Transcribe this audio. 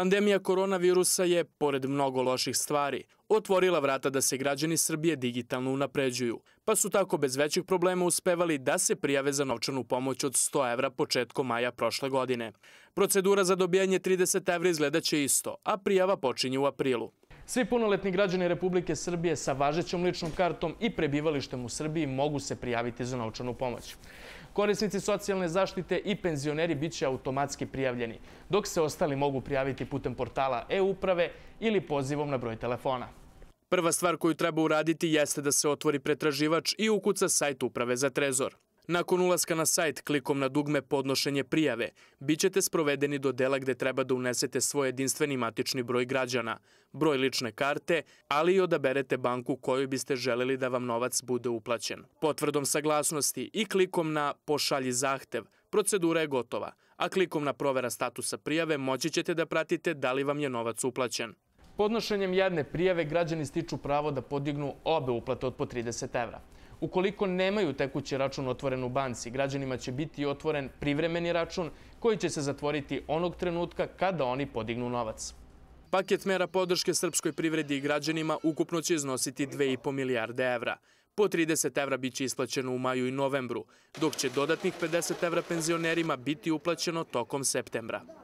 Pandemija koronavirusa je, pored mnogo loših stvari, otvorila vrata da se građani Srbije digitalno unapređuju, pa su tako bez većih problema uspevali da se prijave za novčanu pomoć od 100 evra početkom maja prošle godine. Procedura za dobijanje 30 evra izgleda će isto, a prijava počinje u aprilu. Svi punoletni građani Republike Srbije sa važećom ličnom kartom i prebivalištem u Srbiji mogu se prijaviti za naučanu pomoć. Korisnici socijalne zaštite i penzioneri biće automatski prijavljeni, dok se ostali mogu prijaviti putem portala e-uprave ili pozivom na broj telefona. Prva stvar koju treba uraditi jeste da se otvori pretraživač i ukuca sajt uprave za trezor. Nakon ulaska na sajt klikom na dugme podnošenje prijave, bit ćete sprovedeni do dela gde treba da unesete svoj jedinstveni matični broj građana, broj lične karte, ali i odaberete banku koju biste želeli da vam novac bude uplaćen. Potvrdom saglasnosti i klikom na pošalji zahtev, procedura je gotova, a klikom na provera statusa prijave moći ćete da pratite da li vam je novac uplaćen. Podnošenjem jedne prijave građani stiču pravo da podignu obe uplate od po 30 evra. Ukoliko nemaju tekući račun otvoren u banci, građanima će biti otvoren privremeni račun koji će se zatvoriti onog trenutka kada oni podignu novac. Paket mera podrške srpskoj privredi i građanima ukupno će iznositi 2,5 milijarde evra. Po 30 evra biće isplaćeno u maju i novembru, dok će dodatnih 50 evra penzionerima biti uplaćeno tokom septembra.